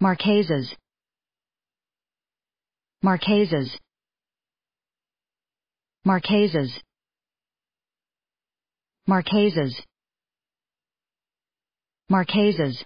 Marquesas Marquesas Marquesas Marquesas Marquesas